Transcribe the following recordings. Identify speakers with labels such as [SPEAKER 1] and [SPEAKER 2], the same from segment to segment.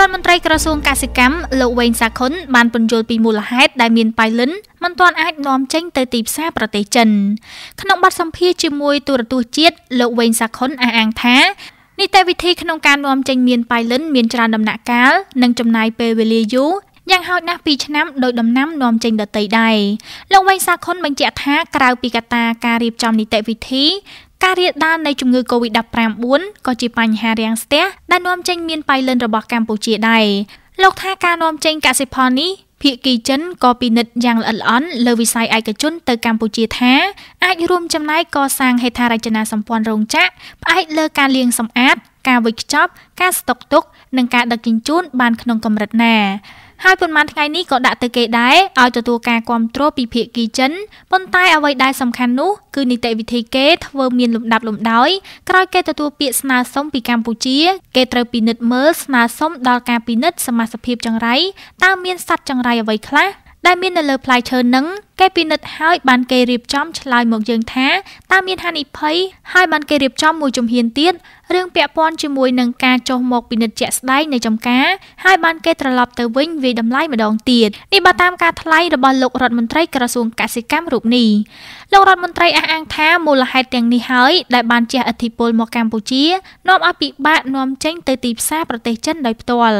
[SPEAKER 1] រដ្ឋមន្ត្រីក្រសួងកសិកម្មលោកវែងសាខុនបានពន្យល់ពីមូលហេតុដែលមានប៉ៃលិនមិនទាន់អាចនាំចេញទៅទីផ្សារប្រទេសចិនក្នុងបទសម្ភាសន៍ជាមួយទូរទស្សន៍ជាតិលោកវែងសាខុនអះអាងថានីតិវិធីក្នុងការនាំចេញមានប៉ៃលិនមានច្រើនដំណាក់កាលនិងចំណាយពេលវេលាយូរយ៉ាងហោចណាស់2ឆ្នាំដោយដំណាំ នាំចេញដតីដែរលោកវែងសាខុនបញ្ជាក់ថាក្រៅពីកត្តាការរៀបចំនីតិវិធីការរាលដាលនៃជំងឺ Covid-19 ក៏ជាបញ្ហារាំងស្ទះដែលនាំចេញមានប៉ៃលិនរបស់កម្ពុជាដែរលោកថាការនាំចេញកសិផលនេះភាគីចិនក៏ពិនិត្យយ៉ាងល្អិតល្អន់លើវិស័យឯកជនទៅកម្ពុជាថា អាចរួមចំណែកកសាងហេដ្ឋារចនាសម្ព័ន្ធរោងចក្រផ្អែកលើការលាងសម្អាតការវេចខ្ចប់ការស្តុកទុកនិងការដឹកជញ្ជូនបានក្នុងកម្រិតណាហើយប៉ុន្មានថ្ងៃនេះក៏ដាក់ទៅគេដែរឲ្យទទួលការគ្រប់គ្រងពីភាគីចិនប៉ុន្តែអ្វីដែលសំខាន់នោះគឺនីតិវិធីគេធ្វើមានលំដាប់លំដោយក្រោយគេទទួលពាក្យស្នើសុំពីកម្ពុជា គេត្រូវពិនិត្យមើលស្នើសុំដល់ការពិនិត្យសមាសភាពចង្រៃតើមានសัตว์ចង្រៃអ្វីខ្លះ ដែលមាននៅលើផ្លែឈើនឹងគេពិនិត្យហើយបានគេរៀបចំឆ្លើយមក យើងថាតើមានហានិភ័យហើយបានគេរៀបចំមួយជំហានទៀតរឿងពាក់ព័ន្ធជាមួយនឹងការចុះមកពិនិត្យជាក់ស្ដែងនៃចំការហើយបានគេត្រឡប់ទៅវិញវាយតម្លៃម្ដងទៀតនេះបើតាមការថ្លែងរបស់លោករដ្ឋមន្ត្រីក្រសួងកសិកម្មរូបនេះលោករដ្ឋមន្ត្រីអះអាងថាមូលហេតុទាំងនេះហើយដែលបានជះឥទ្ធិពលមកកម្ពុជានាំឲ្យពិបាក នាំចេញទៅទីផ្សារប្រទេសចិនដោយផ្ទាល់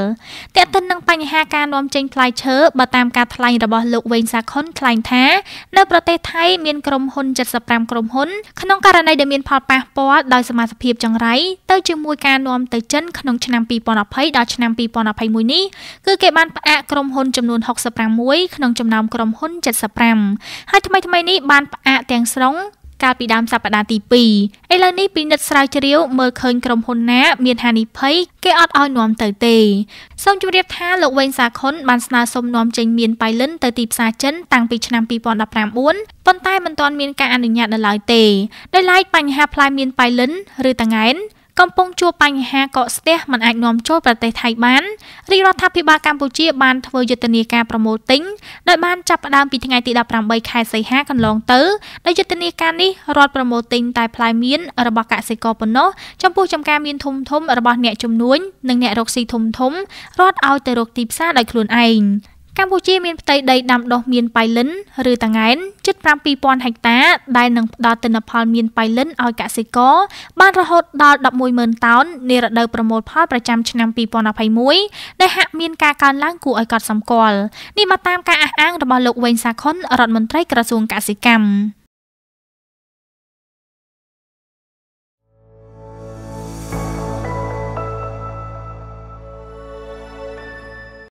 [SPEAKER 1] តែកតិននឹងបញ្ហាការនាំចេញផ្លែឈើបើតាមការថ្លែងរបស់លោកវែងសាខុនថ្លែងថានៅប្រទេសថៃមានក្រុមហ៊ុន75ក្រុមហ៊ុនក្នុងករណីដែលមាន ផលប៉ះពាល់ដោយសមាសភាពចង្រៃទៅជាមួយការនាំទៅចិនក្នុងឆ្នាំ2020ដល់ឆ្នាំ2021នេះគឺគេបានផ្អាកក្រុមហ៊ុនចំនួន66ក្នុងចំណោមក្រុមហ៊ុន75ហើយថ្មីៗនេះបានផ្អាកទាំងស្រុងកាលពីដើមសប្តាហ៍ទី2ឥឡូវនេះពិនិត្យស្រាវជ្រាវមើលឃើញក្រុមហ៊ុនណា មានហានិភ័យគេអត់ឲ្យនាំទៅទេសូមជម្រាបថាលោកវែងសាខុនបានស្នើសុំនាំចេញមានប៉ៃលិនទៅទីផ្សារចិនតាំងពីឆ្នាំ2019ប៉ុន្តែមិនទាន់មានការអនុញ្ញាតនៅឡើយទេដោយឡែកបញ្ហាផ្លែមានប៉ៃលិនឬតាង៉ែនកំពុងជួបបញ្ហាកកស្ទះមិនអាចនាំចូលប្រទេសថៃបានរាជរដ្ឋាភិបាលកម្ពុជាបានធ្វើយុទ្ធនាការប្រមូលទិញដោយបានចាប់ផ្ដើមពីថ្ងៃទី18ខែសីហាកន្លងទៅដោយយុទ្ធនាការនេះរដ្ឋប្រមូលទិញតែផ្លែមៀនរបស់កសិករប៉ុណ្ណោះចំពោះចំការមៀនធំធំរបស់អ្នកជំនួញនិងអ្នករកស៊ីធំធំរដ្ឋឲ្យទៅរកទីផ្សារដោយខ្លួនឯងកម្ពុជាមានផ្ទៃដីដាំដុះមៀនប៉ៃលិនឬតាងែនជិត7000ហិកតាដែលនឹងផ្ដល់ទិន្នផលមៀនប៉ៃលិនឲ្យកសិករបានរហូតដល់110,000តោននារដូវប្រមូលផលប្រចាំឆ្នាំ2021ដែលហាក់មានការកើនឡើងគួរឲ្យកត់សម្គាល់នេះមកតាម ការអះអាងរបស់លោកវែងសាខុន រដ្ឋមន្ត្រីក្រសួងកសិកម្ម